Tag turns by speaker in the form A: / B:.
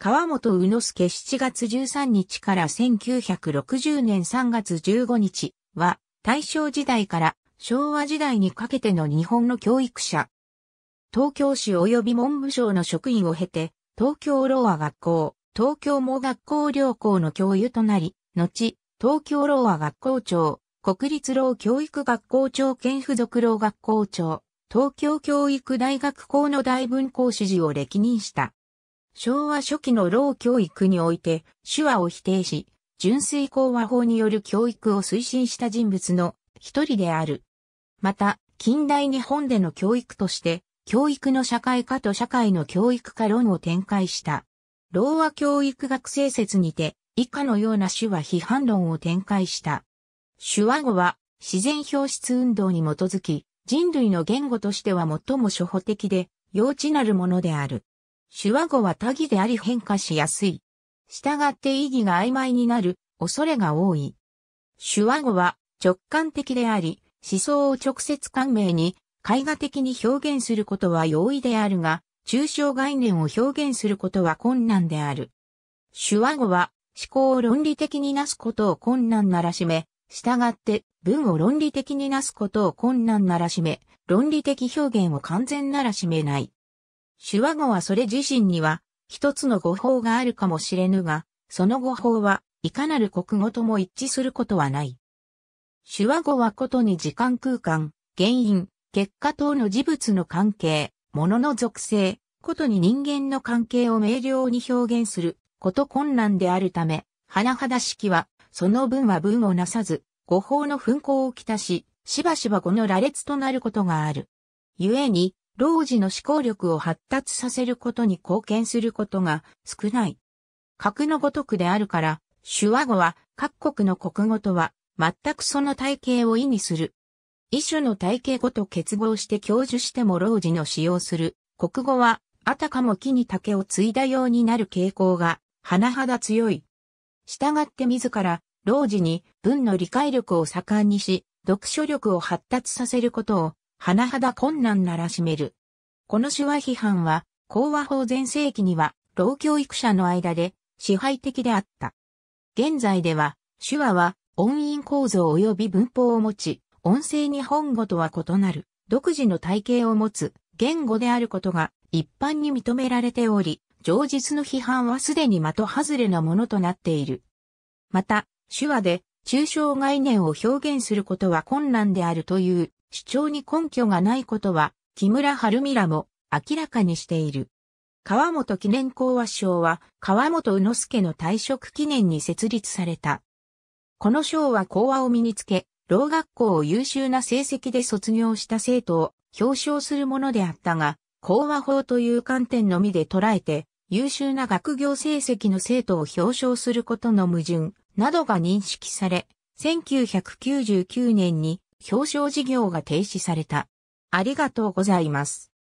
A: 川本宇之助7月13日から1960年3月15日は、大正時代から昭和時代にかけての日本の教育者。東京市及び文部省の職員を経て、東京老和学校、東京盲学校両校の教諭となり、後、東京老和学校長、国立老教育学校長兼付属老学校長、東京教育大学校の大文校主事を歴任した。昭和初期の老教育において手話を否定し、純粋講和法による教育を推進した人物の一人である。また、近代日本での教育として、教育の社会化と社会の教育化論を展開した。老和教育学生説にて、以下のような手話批判論を展開した。手話語は、自然表出運動に基づき、人類の言語としては最も初歩的で、幼稚なるものである。手話語は多義であり変化しやすい。従って意義が曖昧になる恐れが多い。手話語は直感的であり、思想を直接感銘に、絵画的に表現することは容易であるが、抽象概念を表現することは困難である。手話語は思考を論理的になすことを困難ならしめ、従って文を論理的になすことを困難ならしめ、論理的表現を完全ならしめない。手話語はそれ自身には、一つの語法があるかもしれぬが、その語法は、いかなる国語とも一致することはない。手話語はことに時間空間、原因、結果等の事物の関係、物の属性、ことに人間の関係を明瞭に表現すること困難であるため、花だ式は、その文は文をなさず、語法の紛行をきたし、しばしば語の羅列となることがある。故に、老児の思考力を発達させることに貢献することが少ない。格のごとくであるから、手話語は各国の国語とは全くその体系を意味する。一種の体系ごと結合して教授しても老児の使用する国語はあたかも木に竹を継いだようになる傾向が甚だ強い。従って自ら老児に文の理解力を盛んにし、読書力を発達させることを甚だ困難ならしめる。この手話批判は、講和法全盛期には、老教育者の間で支配的であった。現在では、手話は音韻構造及び文法を持ち、音声日本語とは異なる、独自の体系を持つ言語であることが一般に認められており、上述の批判はすでに的外れなものとなっている。また、手話で抽象概念を表現することは困難であるという主張に根拠がないことは、木村春美らも明らかにしている。川本記念講和賞は、川本宇之助の退職記念に設立された。この賞は講和を身につけ、老学校を優秀な成績で卒業した生徒を表彰するものであったが、講和法という観点のみで捉えて、優秀な学業成績の生徒を表彰することの矛盾などが認識され、1999年に表彰事業が停止された。ありがとうございます。